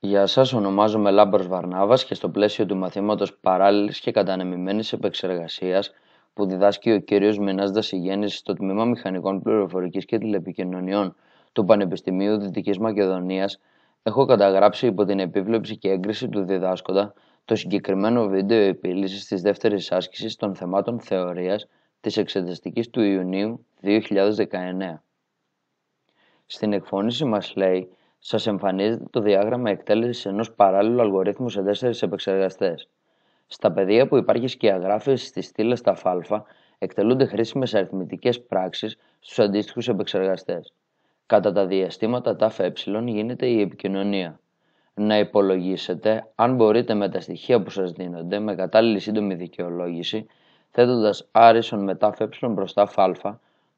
Γεια σας, ονομάζομαι Λάμπρος Βαρνάβας και στο πλαίσιο του μαθήματος παράλληλης και κατανεμημένης επεξεργασίας που διδάσκει ο κ. Μινάς Δασιγέννης στο Τμήμα Μηχανικών πληροφορικής και Τηλεπικοινωνιών του Πανεπιστημίου Δυτικής Μακεδονίας έχω καταγράψει υπό την επίβλεψη και έγκριση του διδάσκοντα το συγκεκριμένο βίντεο επίλυσης της δεύτερης άσκησης των θεμάτων θεωρίας της εξεταστικής του Ιουνίου 2019. Στην εκφώνηση μας λέει Σας εμφανίζεται το διάγραμμα εκτέλεσης ενός παράλληλου αλγορίθμου σε τέσσερις επεξεργαστές. Στα πεδία που υπάρχει σκιαγράφηση στις στήλες στα φάλφα, εκτελούνται χρήσιμες αριθμητικές πράξεις στους αντίστοιχους επεξεργαστές. Κατά τα διαστήματα ΤΑΦΕ γίνεται η επικοινωνία. Να υπολογίσετε αν μπορείτε με τα στοιχεία που σας δίνονται με κατάλληλη σύντομη δικαιολόγηση, θέτοντας άρισον με ΤΑΦΕ μπροστά ΦΑ,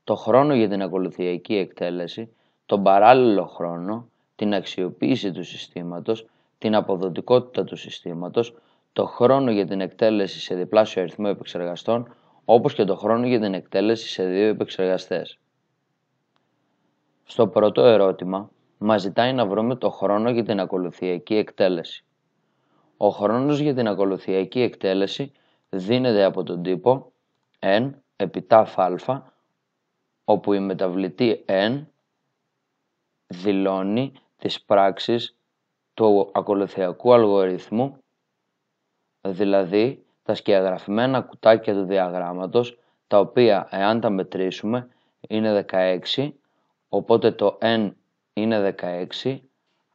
το χρόνο για την ακολουθιακή εκτέλεση, τον παράλληλο χρόνο, την αξιοποίηση του συστήματος, την αποδοτικότητα του συστήματος, το χρόνο για την εκτέλεση σε διπλάσιο αριθμό επεξεργαστών, όπως και το χρόνο για την εκτέλεση σε δύο επεξεργαστές. Στο πρώτο ερώτημα, μας ζητάει να βρούμε το χρόνο για την ακολουθιακή εκτέλεση. Ο χρόνος για την ακολουθιακή εκτέλεση δίνεται από τον τύπο n επί α, όπου η μεταβλητή n δηλώνει της πράξης του ακολουθιακού αλγοριθμού, δηλαδή τα σκιαγραφημένα κουτάκια του διαγράμματος, τα οποία εάν τα μετρήσουμε είναι 16, οπότε το n είναι 16,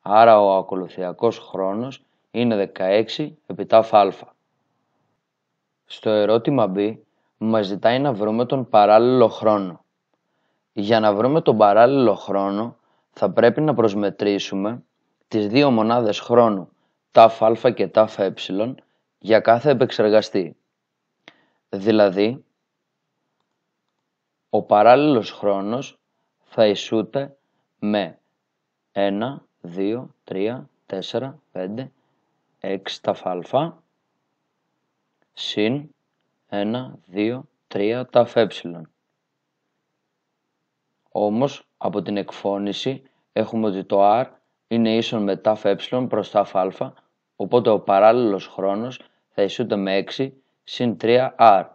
άρα ο ακολουθιακός χρόνος είναι 16 επί τάφα α. Στο ερώτημα B μας ζητάει να βρούμε τον παράλληλο χρόνο. Για να βρούμε τον παράλληλο χρόνο θα πρέπει να προσμετρήσουμε τις δύο μονάδες χρόνου ΤΑΦΑ και ΤΑΦΑ ε, για κάθε επεξεργαστή. Δηλαδή, ο παράλληλος χρόνος θα ισούται με 1, 2, 3, 4, 5, 6 ταφα συν 1, 2, 3 τα ε. Όμως από την εκφώνηση έχουμε ότι το r είναι ίσον με τάφ ε προς τάφ α, οπότε ο παράλληλος χρόνος θα ισούται με 6 συν 3r.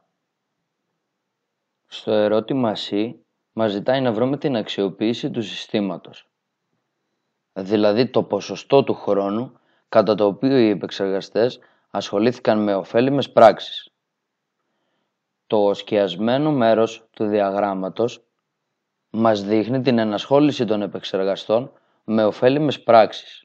Στο ερώτημα C μας ζητάει να βρούμε την αξιοποίηση του συστήματος, δηλαδή το ποσοστό του χρόνου κατά το οποίο οι επεξεργαστές ασχολήθηκαν με ωφέλιμες πράξεις. Το σκιασμένο μέρος του διαγράμματος μας δείχνει την ενασχόληση των επεξεργαστών με ωφέλιμες πράξεις.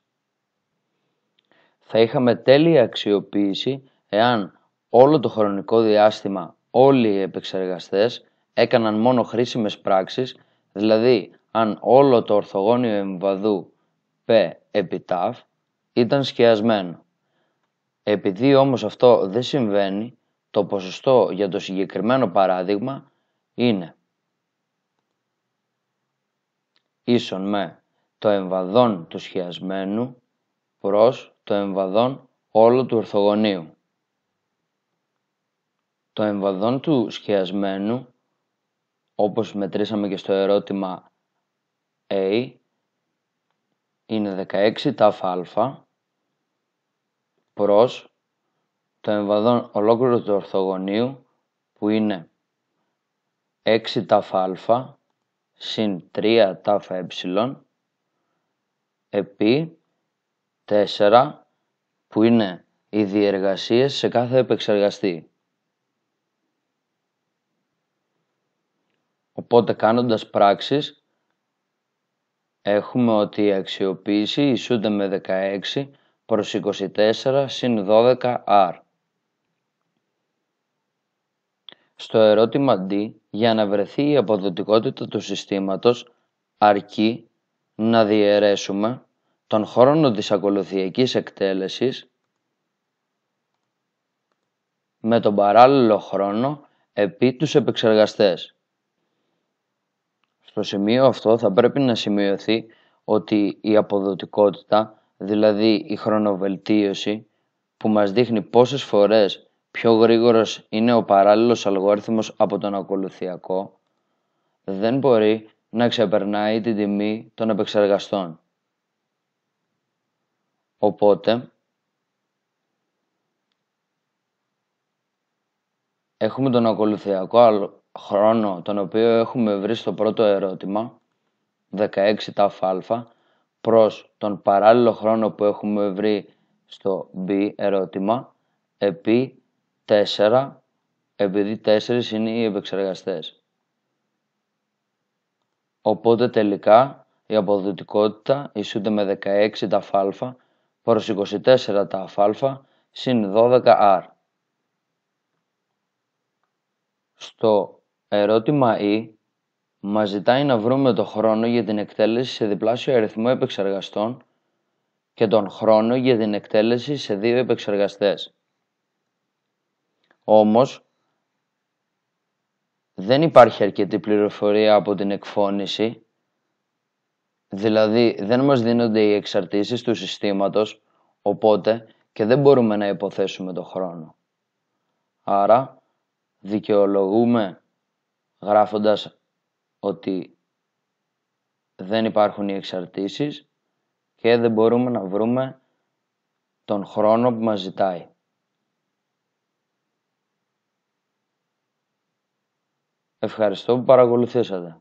Θα είχαμε τέλεια αξιοποίηση εάν όλο το χρονικό διάστημα όλοι οι επεξεργαστές έκαναν μόνο χρήσιμες πράξεις, δηλαδή αν όλο το ορθογώνιο εμβαδού P επί τάφ ήταν σκιασμένο. Επειδή όμως αυτό δεν συμβαίνει, το ποσοστό για το συγκεκριμένο παράδειγμα είναι ίσον με το εμβαδόν του σχιασμένου προς το εμβαδόν όλο του ορθογωνίου. Το εμβαδόν του σχιασμένου, όπως μετρήσαμε και στο ερώτημα A, είναι 16 τάφα α προς το εμβαδόν ολόκληρο του ορθογωνίου που είναι 6 τάφα α συν 3 τάφα ε επί 4 που είναι οι διεργασίες σε κάθε επεξεργαστή. Οπότε κάνοντας πράξεις έχουμε ότι η αξιοποίηση ισούνται με 16 προς 24 συν 12 R. Στο ερώτημα D για να βρεθεί η αποδοτικότητα του συστήματος αρκεί να διαιρέσουμε τον χρόνο της ακολουθιακής εκτέλεσης με τον παράλληλο χρόνο επί τους επεξεργαστές. Στο σημείο αυτό θα πρέπει να σημειωθεί ότι η αποδοτικότητα, δηλαδή η χρονοβελτίωση που μας δείχνει πόσες φορές πιο γρήγορος είναι ο παράλληλος αλγόριθμος από τον ακολουθιακό, δεν μπορεί να ξεπερνάει την τιμή των επεξεργαστών. Οπότε, έχουμε τον ακολουθιακό χρόνο, τον οποίο έχουμε βρει στο πρώτο ερώτημα, 16 τάφα α, προς τον παράλληλο χρόνο που έχουμε βρει στο B ερώτημα, επί 4 επειδή 4 είναι οι επεξεργαστές. Οπότε τελικά η αποδοτικότητα ισούται με 16 τα φάλφα προς 24 τα αφάλφα συν 12 R. Στο ερώτημα E μας ζητάει να βρούμε το χρόνο για την εκτέλεση σε διπλάσιο αριθμό επεξεργαστών και τον χρόνο για την εκτέλεση σε δύο επεξεργαστές. Όμως, δεν υπάρχει αρκετή πληροφορία από την εκφώνηση, δηλαδή δεν μας δίνονται οι εξαρτήσεις του συστήματος, οπότε και δεν μπορούμε να υποθέσουμε το χρόνο. Άρα, δικαιολογούμε γράφοντας ότι δεν υπάρχουν οι εξαρτήσεις και δεν μπορούμε να βρούμε τον χρόνο που μας ζητάει. Ευχαριστώ που παρακολουθήσατε.